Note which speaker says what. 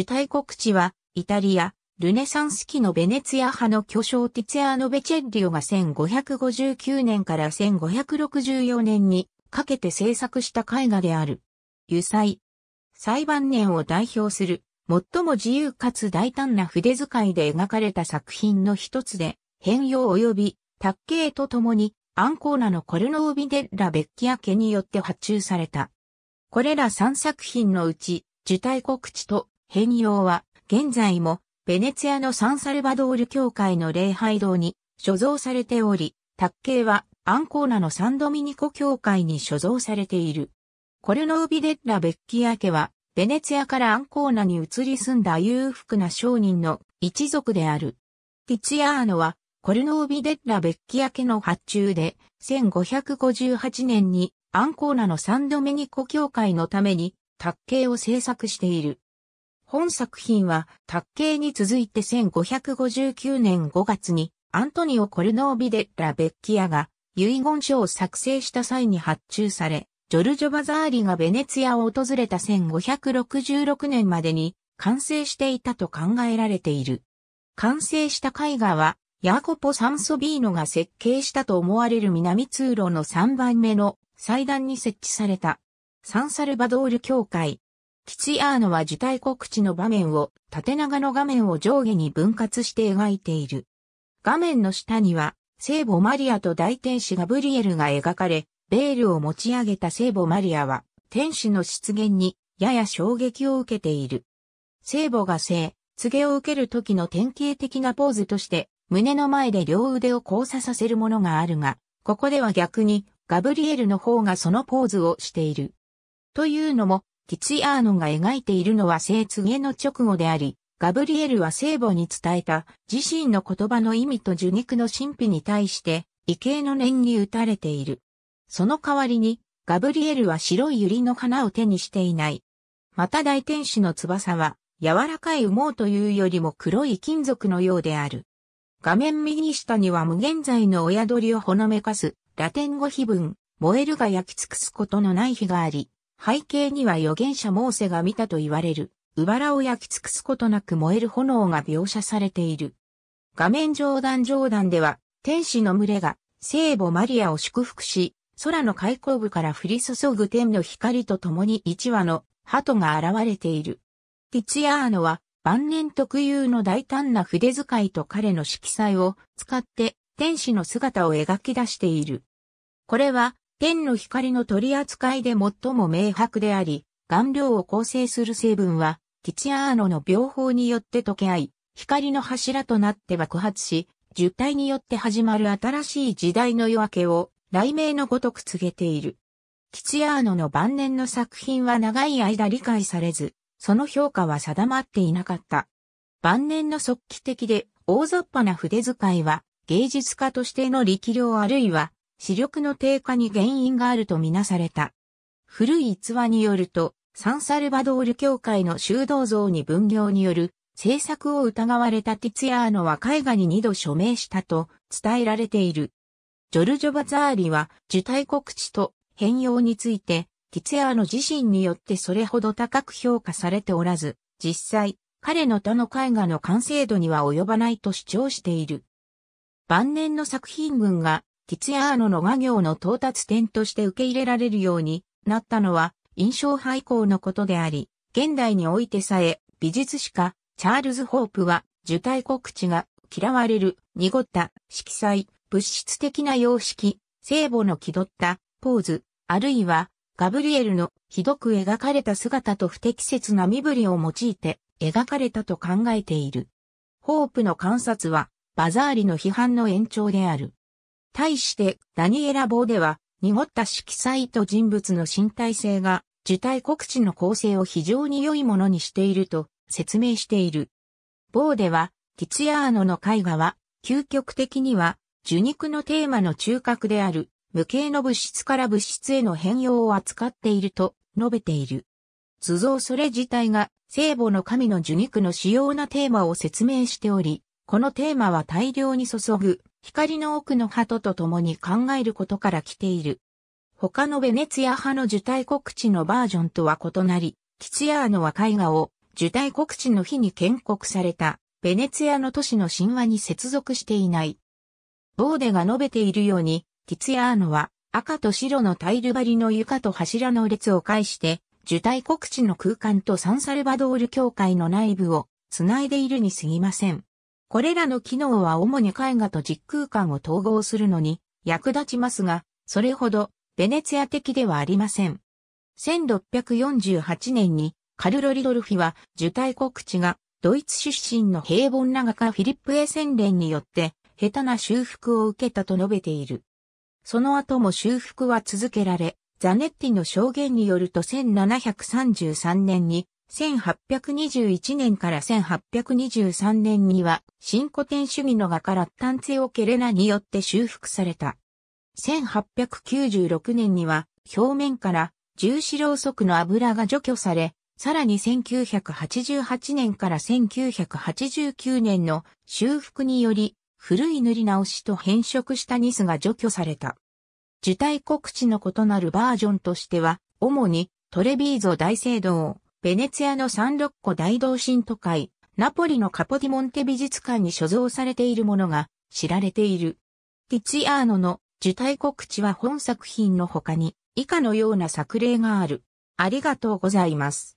Speaker 1: 受胎告知は、イタリア、ルネサンス期のベネツィア派の巨匠ティツィアーノ・ベチェッリオが1559年から1564年にかけて制作した絵画である。油彩。裁判年を代表する、最も自由かつ大胆な筆遣いで描かれた作品の一つで、変容及び、卓形と共に、アンコーナのコルノービデラ・ベッキア家によって発注された。これら3作品のうち、受胎告知と変容は、現在も、ベネツィアのサンサルバドール教会の礼拝堂に所蔵されており、卓形はアンコーナのサンドミニコ教会に所蔵されている。コルノービデッラ・ベッキア家は、ベネツィアからアンコーナに移り住んだ裕福な商人の一族である。ティツィアーノは、コルノービデッラ・ベッキア家の発注で、1558年にアンコーナのサンドミニコ教会のために、卓形を制作している。本作品は、卓形に続いて1559年5月に、アントニオ・コルノービデ・ラ・ベッキアが、遺言書を作成した際に発注され、ジョルジョ・バザーリがベネツィアを訪れた1566年までに完成していたと考えられている。完成した絵画は、ヤーコポ・サンソビーノが設計したと思われる南通路の3番目の祭壇に設置された、サンサルバドール教会、ティツィアーノは事態告知の場面を縦長の画面を上下に分割して描いている。画面の下には聖母マリアと大天使ガブリエルが描かれ、ベールを持ち上げた聖母マリアは天使の出現にやや衝撃を受けている。聖母が聖、告げを受ける時の典型的なポーズとして胸の前で両腕を交差させるものがあるが、ここでは逆にガブリエルの方がそのポーズをしている。というのも、ティツィアーノが描いているのは生告げの直後であり、ガブリエルは聖母に伝えた自身の言葉の意味と受肉の神秘に対して、異形の念に打たれている。その代わりに、ガブリエルは白い百合の花を手にしていない。また大天使の翼は、柔らかい羽毛というよりも黒い金属のようである。画面右下には無限在の親鳥をほのめかす、ラテン語碑文、燃えるが焼き尽くすことのない日があり、背景には預言者モーセが見たと言われる、うばらを焼き尽くすことなく燃える炎が描写されている。画面上段上段では、天使の群れが聖母マリアを祝福し、空の開口部から降り注ぐ天の光と共に一羽の鳩が現れている。ティツヤーノは晩年特有の大胆な筆遣いと彼の色彩を使って天使の姿を描き出している。これは天の光の取り扱いで最も明白であり、顔料を構成する成分は、ティチアーノの病法によって溶け合い、光の柱となって爆発し、受体によって始まる新しい時代の夜明けを、雷鳴のごとく告げている。キチアーノの晩年の作品は長い間理解されず、その評価は定まっていなかった。晩年の即帰的で大雑把な筆遣いは、芸術家としての力量あるいは視力の低下に原因があるとみなされた。古い逸話によると、サンサルバドール教会の修道像に分業による制作を疑われたティツヤーノは絵画に2度署名したと伝えられている。ジョルジョ・バザーリは受胎告知と変容について、ティツヤーノ自身によってそれほど高く評価されておらず、実際、彼の他の絵画の完成度には及ばないと主張している。晩年の作品群がティツィアーノの画業の到達点として受け入れられるようになったのは印象廃校のことであり、現代においてさえ美術史家チャールズ・ホープは受胎告知が嫌われる濁った色彩、物質的な様式、聖母の気取ったポーズ、あるいはガブリエルのひどく描かれた姿と不適切な身振りを用いて描かれたと考えている。ホープの観察はバザーリの批判の延長である。対してダニエラ棒では濁った色彩と人物の身体性が受体告知の構成を非常に良いものにしていると説明している。棒ではティツヤーノの絵画は究極的には受肉のテーマの中核である無形の物質から物質への変容を扱っていると述べている。図像それ自体が聖母の神の受肉の主要なテーマを説明しており、このテーマは大量に注ぐ光の奥の鳩と共に考えることから来ている。他のベネツィア派の受胎告知のバージョンとは異なり、キツヤーノは絵画を受胎告知の日に建国されたベネツィアの都市の神話に接続していない。ボーデが述べているように、キツヤーノは赤と白のタイル張りの床と柱の列を介して、受胎告知の空間とサンサルバドール教会の内部を繋いでいるに過ぎません。これらの機能は主に絵画と実空間を統合するのに役立ちますが、それほどベネツィア的ではありません。1648年にカルロ・リドルフィは受胎告知がドイツ出身の平凡な画家フィリップ・エ宣伝によって下手な修復を受けたと述べている。その後も修復は続けられ、ザネッティの証言によると1733年に1821年から1823年には、新古典主義の画家ラッタンツェオ・ケレナによって修復された。1896年には、表面から重視ろうそくの油が除去され、さらに1988年から1989年の修復により、古い塗り直しと変色したニスが除去された。受胎告知の異なるバージョンとしては、主にトレビーゾ大聖堂、ベネツィアのサンロッコ大同心都会、ナポリのカポディモンテ美術館に所蔵されているものが知られている。ティツィアーノの受胎告知は本作品の他に以下のような作例がある。ありがとうございます。